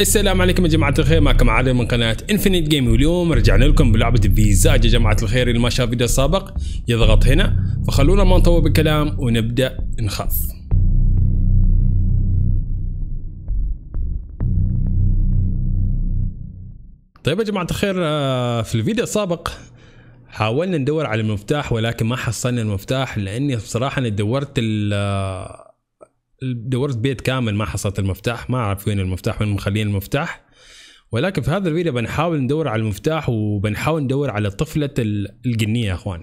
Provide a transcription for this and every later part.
السلام عليكم يا جماعة الخير معكم علي من قناة انفينيت جيم واليوم رجعنا لكم بلعبة فيزاج يا جماعة الخير اللي ما شاف فيديو سابق يضغط هنا فخلونا ما نطول بالكلام ونبدأ نخاف طيب يا جماعة الخير آه، في الفيديو السابق حاولنا ندور على المفتاح ولكن ما حصلنا المفتاح لاني بصراحة انا دورت آه، دورت بيت كامل ما حصلت المفتاح ما اعرف وين المفتاح وين مخلين المفتاح ولكن في هذا الفيديو بنحاول ندور على المفتاح وبنحاول ندور على طفلة القنية يا اخوان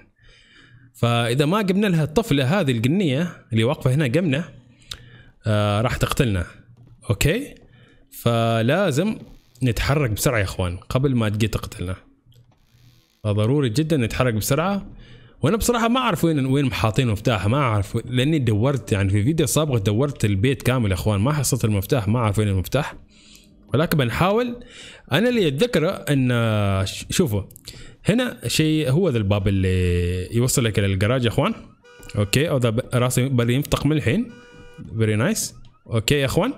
فاذا ما جبنا لها الطفلة هذه القنية اللي واقفة هنا جنبنا آه راح تقتلنا اوكي فلازم نتحرك بسرعة يا اخوان قبل ما تجي تقتلنا فضروري جدا نتحرك بسرعة وانا بصراحه ما اعرف وين وين حاطين المفتاح ما اعرف لاني دورت يعني في فيديو سابق دورت البيت كامل يا اخوان ما حصلت المفتاح ما اعرف وين المفتاح ولكن بنحاول انا اللي اتذكره ان شوفوا هنا شيء هو ذا الباب اللي يوصلك الى الجراج يا اخوان اوكي او ذا راسي بدا ينفتق من الحين فيري نايس اوكي يا اخوان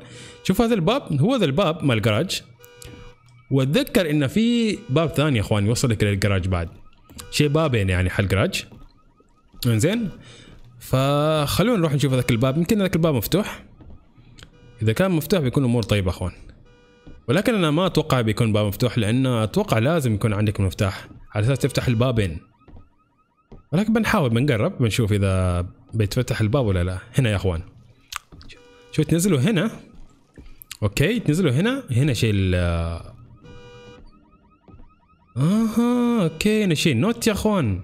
شوف هذا الباب هو ذا الباب مال الجراج واتذكر ان في باب ثاني يا اخوان يوصلك الى الجراج بعد شيء بابين يعني حق الجراج انزين فخلونا نروح نشوف هذاك الباب يمكن هذاك الباب مفتوح اذا كان مفتوح بيكون امور طيبه اخوان ولكن انا ما اتوقع بيكون باب مفتوح لان اتوقع لازم يكون عندك مفتاح على اساس تفتح البابين ولكن بنحاول بنقرب بنشوف اذا بيتفتح الباب ولا لا هنا يا اخوان شو تنزلوا هنا اوكي تنزلوا هنا هنا شيء ال اها اوكي هنا شيء نوت يا اخوان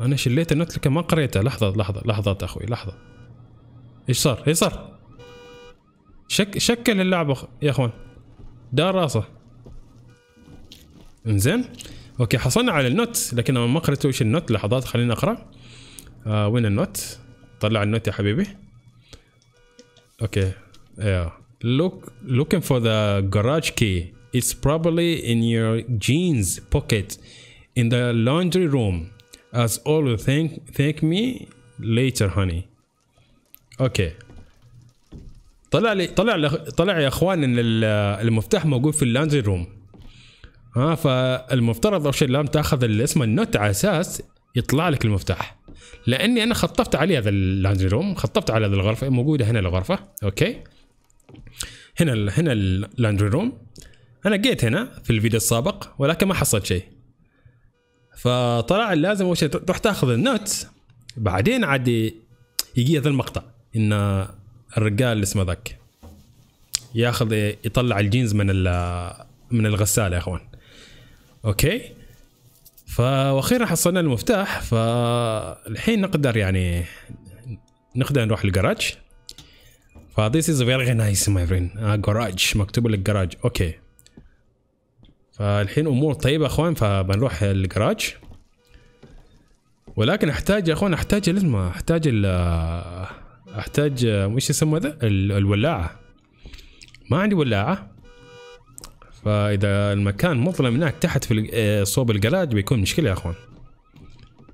انا شليت النوت لكن ما قريته لحظه لحظه لحظه اخوي لحظه ايش صار ايش صار شك شكل اللعبه يا اخوان دار راسه انزين اوكي حصلنا على النوت لكن انا ما قريت ايش النوت لحظات خليني اقرا آه وين النوت طلع النوت يا حبيبي اوكي يا look looking for the garage key it's probably in your jeans pocket in the laundry room as always thank thank me later honey اوكي طلع لي طلع لي طلع يا اخوان ان المفتاح موجود في اللاندري روم ها فالمفترض اول شيء لازم تاخذ اسم النوت على اساس يطلع لك المفتاح لاني انا خطفت عليه هذا اللاندري روم خطفت على هذه الغرفه موجوده هنا الغرفه اوكي هنا هنا اللاندري روم انا جيت هنا في الفيديو السابق ولكن ما حصلت شيء فطلع لازم اول شيء تروح تاخذ النوتس بعدين عاد يجي هذا المقطع ان الرجال اللي اسمه ذاك ياخذ يطلع الجينز من من الغساله يا اخوان اوكي فاخيرا حصلنا المفتاح فالحين نقدر يعني نقدر نروح الجراج فذيس از فيري نايس ماي فريند جراج مكتوب لك جراج اوكي فالحين امور طيبه اخوان فبنروح الجراج ولكن احتاج يا اخوان احتاج لازم احتاج ال احتاج وش يسمى ذا الولاعه ما عندي ولاعه فاذا المكان مظلم هناك تحت في آه، صوب الجلاج بيكون مشكله يا اخوان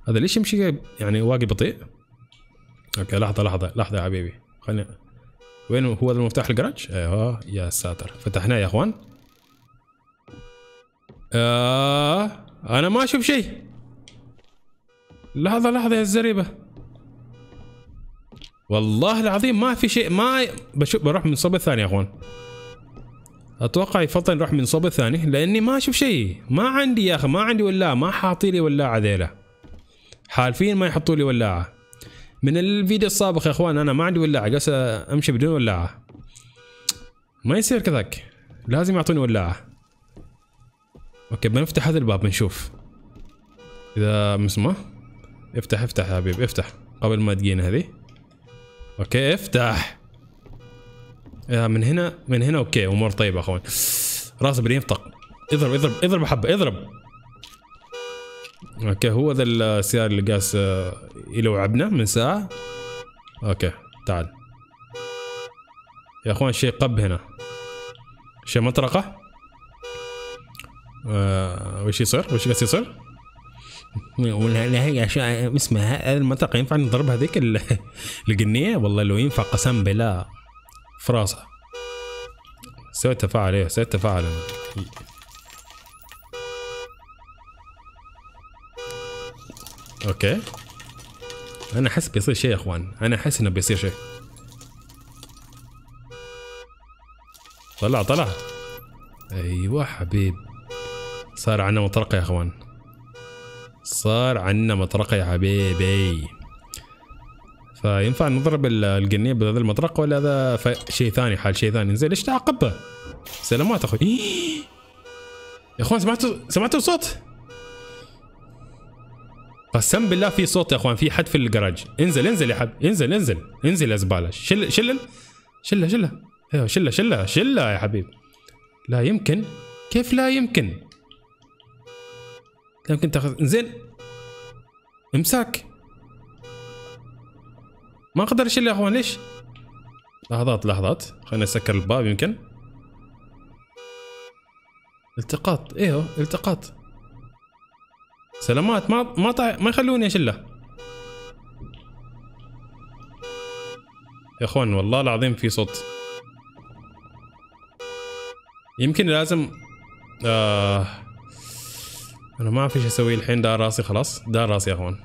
هذا ليش يمشي يعني واقف بطيء اوكي لحظه لحظه لحظه يا حبيبي خلينا وين هو هذا المفتاح الجراج ايوه يا ساتر فتحناه يا اخوان آه انا ما اشوف شيء لحظة لحظة يا الزريبة والله العظيم ما في شيء ما بشوف بروح من الصوب الثاني يا اخوان اتوقع يفضل نروح من الصوب الثاني لاني ما اشوف شيء ما عندي يا اخي ما عندي ولاعة ما حاطي لي ولاعة ذيلا حالفين ما يحطوا لي ولاعة من الفيديو السابق يا اخوان انا ما عندي ولاعة قاعد امشي بدون ولاعة ما يصير كذاك لازم يعطوني ولاعة اوكي بنفتح هذا الباب بنشوف اذا مسمع افتح افتح يا حبيبي افتح قبل ما تجينا هذه اوكي افتح آه، من هنا من هنا اوكي امور طيبه اخوان راسه بينطق اضرب اضرب اضرب حبه اضرب اوكي هو ذا السيارة اللي قاس آه، يلوعبنا من ساعة اوكي تعال يا اخوان شيء قب هنا شيء مطرقة آه، وش يصير؟ وش قاعد يصير؟ هي اشياء اسمها هذه المنطقه ينفع نضرب هذيك القنيه؟ والله لو ينفع قسم بالله في راسه سويت تفاعل ايه سويت تفاعل اوكي انا احس بيصير شيء يا اخوان انا احس انه بيصير شيء طلع طلع ايوه حبيب صار عنا مطرقة يا اخوان صار عنا مطرقة يا حبيبي فينفع نضرب القنية بهذا المطرقة ولا هذا شيء ثاني حال شيء ثاني زين ليش تعقبها سلامات اخوي إيه! يا اخوان سمعتوا سمعتوا صوت قسم بالله في صوت يا اخوان في حد في الجراج انزل انزل يا حب انزل انزل انزل يا زباله شل شل شله أيوه، شله شله شله شله يا حبيب لا يمكن كيف لا يمكن يمكن تاخذ زين امساك ما اقدر اشيل يا اخوان ليش لحظات لحظات خلينا نسكر الباب يمكن التقاط ايوه التقاط سلامات ما ما طع... ما يخلوني اشله يا اخوان والله العظيم في صوت يمكن لازم آه انا ما اعرف ايش اسوي الحين دار راسي خلاص دار راسي يا اخوان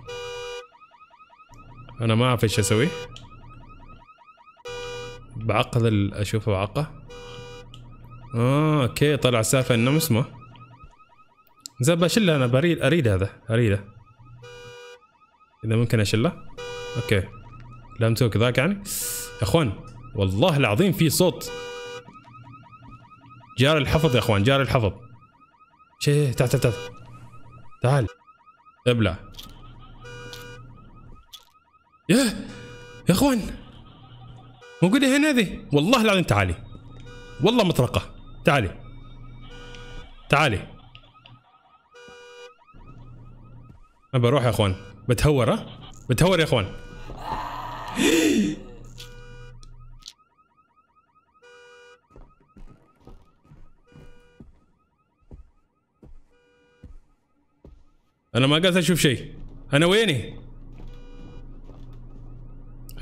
انا ما اعرف ايش اسوي بعقد اشوفه بعقه اه اوكي طلع السالفه انه اسمه زين بشله انا بريد اريد هذا اريده اذا ممكن اشله اوكي لمسوك ذاك يعني يا اخوان والله العظيم في صوت جار الحفظ يا اخوان جار الحفظ شي تحت تحت تحت تعال ابلع يا يا اخوان موجودة هنا ذي والله العظيم تعالي والله مطرقة تعالي تعالي ما بروح يا اخوان بتهور ها بتهور يا اخوان انا ما قاعد اشوف شيء انا ويني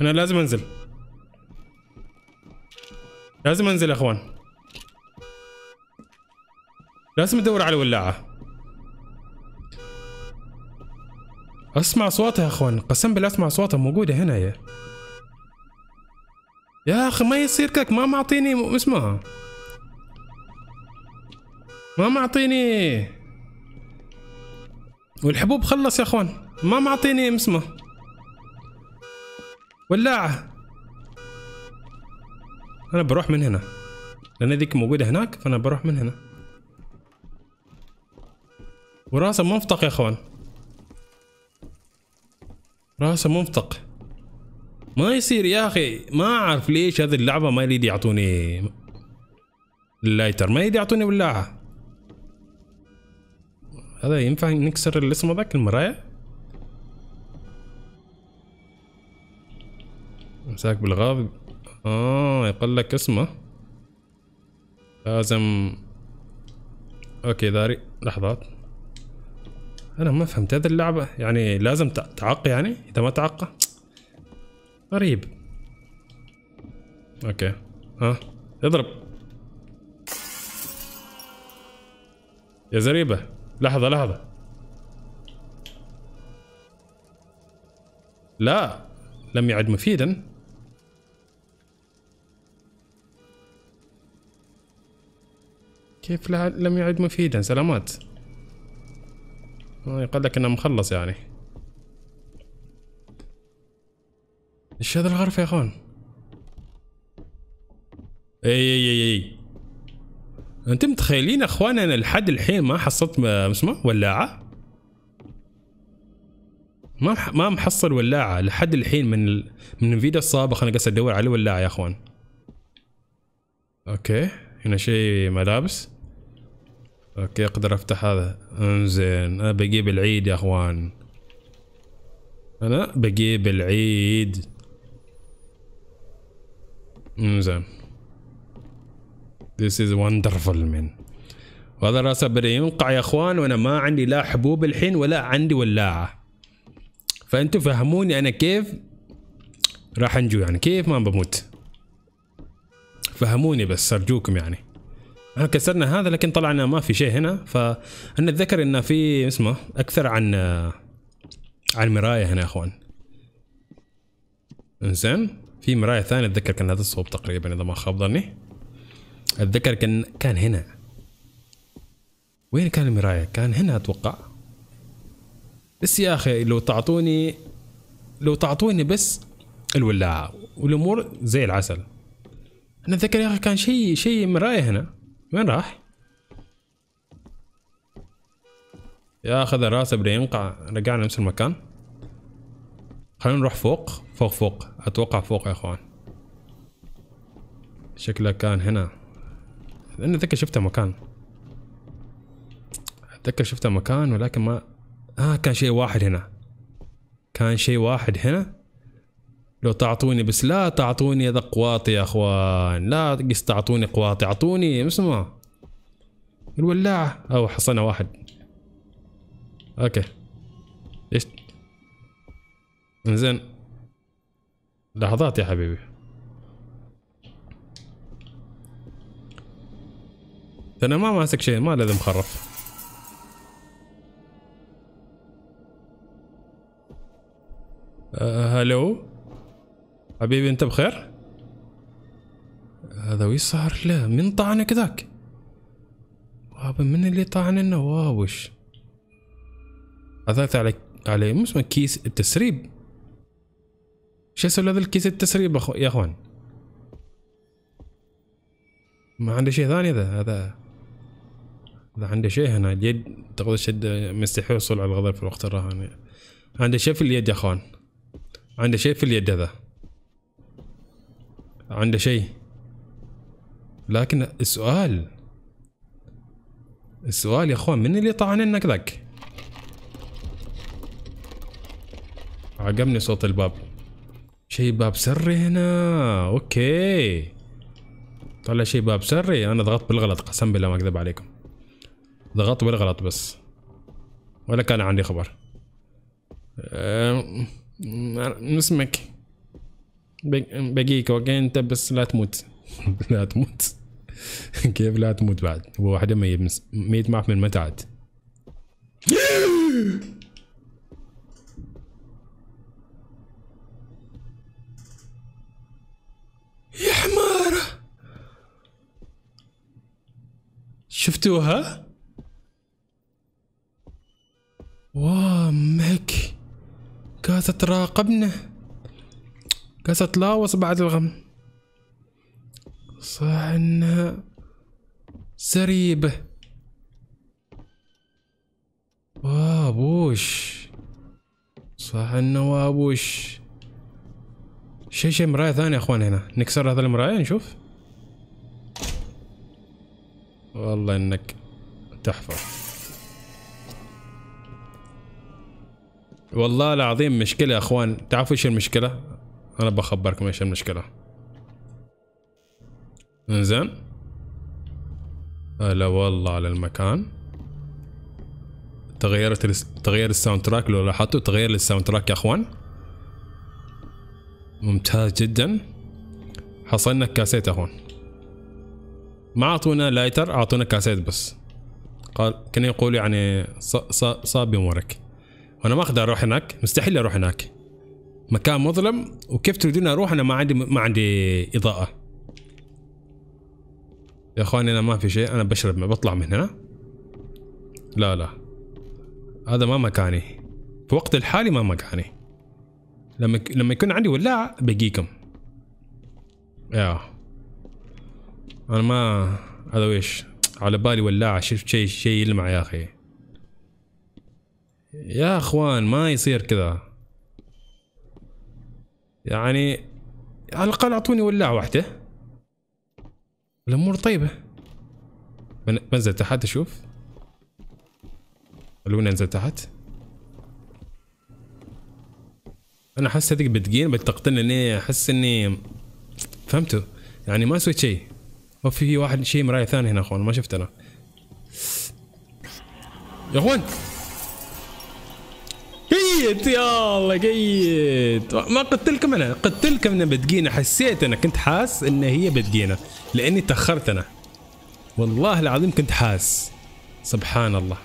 انا لازم انزل لازم انزل يا اخوان لازم ادور على الولاعه اسمع صوتها يا اخوان قسم بالله اسمع صوتها موجوده هنا يا يا اخي ما يصير كك ما معطيني اسمها ما معطيني والحبوب خلص يا اخوان ما معطيني اسمه ولاعة انا بروح من هنا لان ذيك موجودة هناك فانا بروح من هنا وراسه منفتق يا اخوان راسه منفتق ما يصير يا اخي ما اعرف ليش هذه اللعبة ما يريد يعطوني اللايتر ما يريد يعطوني ولاعة هذا ينفع نكسر الاسم هذاك المراية امساك بالغاب اه يقول لك اسمه لازم اوكي داري لحظات انا ما فهمت هذه اللعبة يعني لازم تعق يعني اذا ما تعق غريب اوكي ها اضرب يا زريبه لحظة لحظة لا لم يعد مفيدا كيف لا لم يعد مفيدا سلامات قال لك انه مخلص يعني ايش هذا الغرفة يا اخوان اي اي اي, اي. انتم متخيلين اخوان انا لحد الحين ما حصلت اسمه ولاعه ما ما محصل ولاعه لحد الحين من ال... من الفيديو السابق انا قاعد ادور على ولاعه يا اخوان اوكي هنا شيء ملابس اوكي اقدر افتح هذا انزين انا بجيب العيد يا اخوان انا بجيب العيد انزين This is wonderful man وهذا راسه بدأ ينقع يا اخوان وانا ما عندي لا حبوب الحين ولا عندي ولاعة فانتوا فهموني انا كيف راح انجو يعني كيف ما بموت فهموني بس ارجوكم يعني احنا كسرنا هذا لكن طلعنا ما في شيء هنا فانا اتذكر انه في اسمه اكثر عن عن مرايه هنا يا اخوان انزين في مرايه ثانيه اتذكر كان هذا الصوب تقريبا اذا ما خاب ظني اتذكر كان كان هنا وين كان المرايه كان هنا اتوقع بس يا اخي لو تعطوني لو تعطوني بس الولاعه والامور زي العسل انا اتذكر يا اخي كان شيء شيء مرايه هنا وين راح يا اخذ الراس بدا ينقع رجعنا نفس المكان خلينا نروح فوق فوق فوق اتوقع فوق يا اخوان شكله كان هنا لأن أتذكر شفتها مكان أتذكر شفتها مكان ولكن ما آه كان شيء واحد هنا كان شيء واحد هنا لو تعطوني بس لا تعطوني هذا قواطي يا اخوان لا قس تعطوني قواطي اعطوني اسمه الولاعة او حصلنا واحد اوكي ايش انزين لحظات يا حبيبي انا ما ماسك شيء ما لازم مخرف أه هلو حبيبي انت بخير هذا ويش صار له من طعنك ذاك من اللي طعن النواوش عثرت على على مو اسمه كيس التسريب شو اسوي هذا الكيس التسريب يا اخوان ما عندي شيء ثاني ذا هذا هذا عنده شيء هنا اليد تقدر تشد مستحيل يحصل على الغضب في الوقت الراهن عنده شيء في اليد يا اخوان عنده شيء في اليد هذا عنده شيء لكن السؤال السؤال يا اخوان من اللي طعن ذاك عقبني صوت الباب شي باب سري هنا اوكي طلع شي باب سري انا ضغطت بالغلط قسم بالله ما اكذب عليكم ضغطت بالغلط بس ولا كان عندي خبر اسمك بقيك اوكي انت بس لا تموت لا تموت كيف لا تموت بعد هو واحدة ميت ميت معك من متعد يا حمارة شفتوها؟ وامك كاسة تراقبنا كاسة تلاوص بعد الغم صح انها سريبة وابوش صح انه وابوش شي شي مراية ثانية يا اخوان هنا نكسر هذا المراية نشوف والله انك تحفظ والله العظيم مشكله يا اخوان تعرفوا ايش المشكله انا بخبركم ايش المشكله انزين هلا والله على المكان تغيرت الس... تغير الساوند تراك لو لاحظتوا تغير الساوند تراك يا اخوان ممتاز جدا حصلنا كاسيت يا اخوان ما اعطونا لايتر اعطونا كاسيت بس قال كان يقول يعني ص... ص... صاب امورك وانا ما اقدر اروح هناك مستحيل اروح هناك مكان مظلم وكيف تريدون اروح انا ما عندي ما عندي اضاءه يا اخواني انا ما في شيء انا بشرب ما بطلع من هنا لا لا هذا ما مكاني في وقت الحالي ما مكاني لما لما يكون عندي ولاعة بجيكم يا انا ما هذا ويش على بالي ولاعة شفت شيء شيء يلمع يا اخي يا اخوان ما يصير كذا يعني على الاقل اعطوني ولاعه واحده الامور طيبه بنزل تحت اشوف خلونا ننزل تحت انا احس هذيك بتقين بتقتلني احس اني فهمتوا يعني ما سويت شيء ما في واحد شيء مرايه ثاني هنا اخوان ما شفت انا يا اخوان قيت يا الله جيت ما قتلكم انا قتلكم انا بدقينا حسيت انا كنت حاس ان هي بدقينا لاني تاخرت انا والله العظيم كنت حاس سبحان الله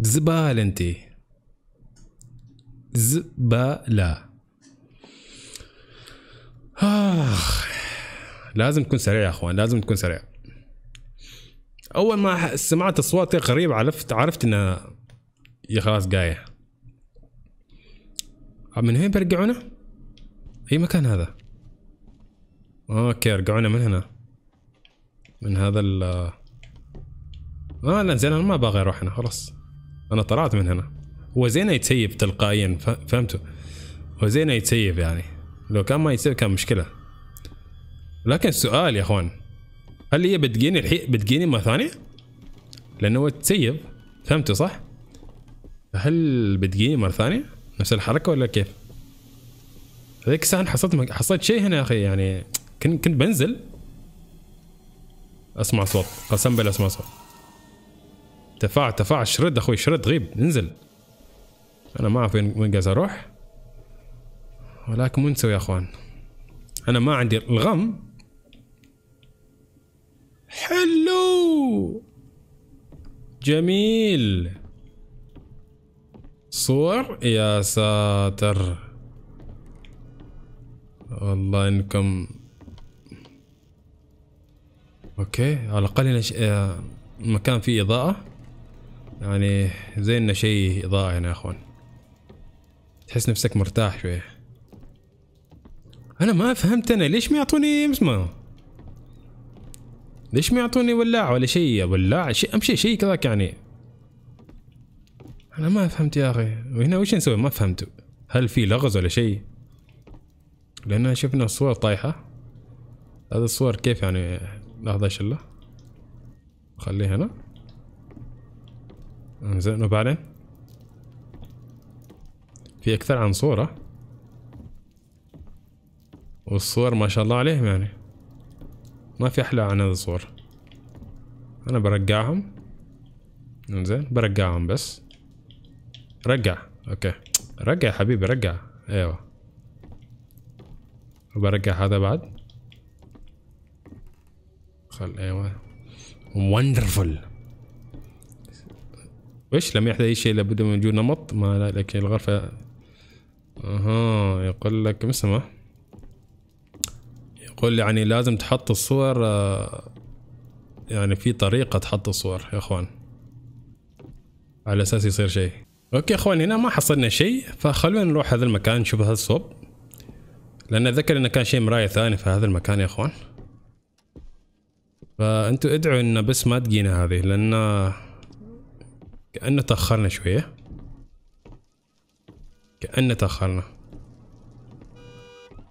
زبال انت زبالة آخ لازم تكون سريع يا اخوان لازم تكون سريع اول ما سمعت اصوات قريب عرفت عرفت ان هي خلاص جايه آه، من وين بيرجعونا؟ اي مكان هذا اوكي رجعونا من هنا من هذا ال اه لا زين انا ما باغي اروح هنا خلاص انا طلعت من هنا هو زين يتسيب تلقائيا فهمتوا؟ هو زين يتسيب يعني لو كان ما يتسيب كان مشكله لكن سؤال يا اخوان هل هي بتجيني الحين بتجيني مره ثانيه؟ لانه هو تسيب فهمتوا صح؟ هل بتجيني مره ثانيه؟ نفس الحركه ولا كيف؟ هذيك الساعه حصلت حصلت شيء هنا يا اخي يعني كنت كنت بنزل اسمع صوت قسم بالله اسمع صوت تفاعل تفاعل شرد اخوي شرد غيب انزل انا ما اعرف وين قاعد اروح ولكن وين نسوي يا اخوان انا ما عندي الغم حلو جميل صور يا ساتر والله انكم اوكي على الاقل هنا ش... آه، مكان فيه اضاءة يعني زي انه شيء اضاءة هنا يا اخوان تحس نفسك مرتاح شوية انا ما فهمت انا ليش ما يعطوني اسمه ليش ما يعطوني ولاعة ولا شيء ولاعة شيء اهم شيء كذاك يعني انا ما فهمت يا اخي وهنا وش نسوي ما فهمت هل في لغز ولا شيء لان شفنا الصور طايحه هذا الصور كيف يعني لحظه شله خليه هنا انزين وبعدين في اكثر عن صوره والصور ما شاء الله عليهم يعني ما في احلى عن هذه الصور انا برجعهم انزين برجعهم بس رجع اوكي رجع يا حبيبي رجع ايوه وبرجع هذا بعد خل ايوه وندرفل وش لم يحدث اي شيء لابد من وجود نمط ما لك الغرفة اها يقول لك ما اسمه يقول يعني لازم تحط الصور آه، يعني في طريقة تحط الصور يا اخوان على اساس يصير شيء اوكي اخوان هنا ما حصلنا شيء فخلونا نروح هذا المكان نشوف هذا الصوب لان اتذكر انه كان شيء مرايه ثاني في هذا المكان يا اخوان فانتوا ادعوا ان بس ما تجينا هذه لان كأنه تأخرنا شوية كأنه تأخرنا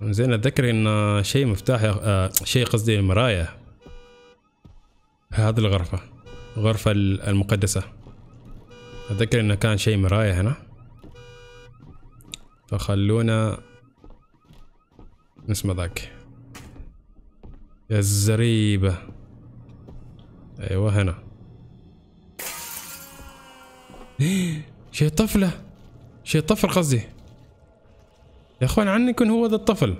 زين اتذكر ان شيء مفتاح آه شيء قصدي مراية هذه الغرفة غرفة المقدسة اتذكر انه كان شيء مراية هنا فخلونا اسمه ذاك يا الزريبة ايوه هنا شي طفلة شي طفل قصدي يا اخوان عني يكون هو ذا الطفل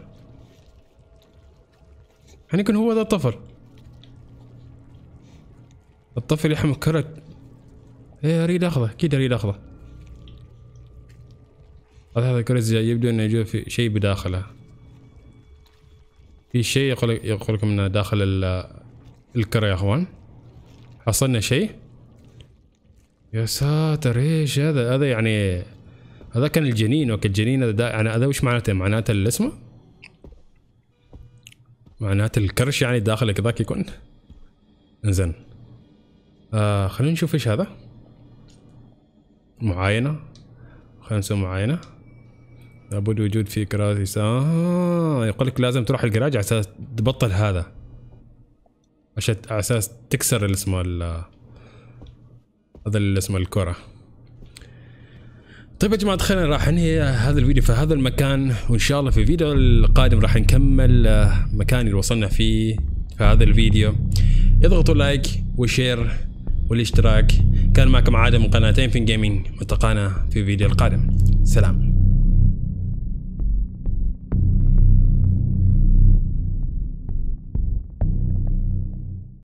عني يكون هو ذا الطفل الطفل يحمل كرك ايه اريد اخذه اكيد اريد اخذه هذا كرسي يبدو انه يجوز في شيء بداخله في شيء يقول يقول لكم انه داخل الكره يا اخوان حصلنا شيء يا ساتر ايش هذا هذا يعني هذا كان الجنين اوكي الجنين هذا يعني هذا وش معناته معناته اللي اسمه معناته الكرش يعني داخلك ذاك يكون انزين آه خلينا نشوف ايش هذا معاينة خلينا نسوي معاينة لابد وجود في كراسي آه يقول لك لازم تروح الجراج على اساس تبطل هذا عشان على اساس تكسر اللي اسمه هذا اللي اسمه الكرة طيب يا جماعة خلينا راح انهي هذا الفيديو في هذا المكان وان شاء الله في الفيديو القادم راح نكمل آه، مكان اللي وصلنا فيه في هذا الفيديو اضغطوا لايك وشير والاشتراك كان معكم عادل من قناة في جيمنج ملتقانا في فيديو القادم سلام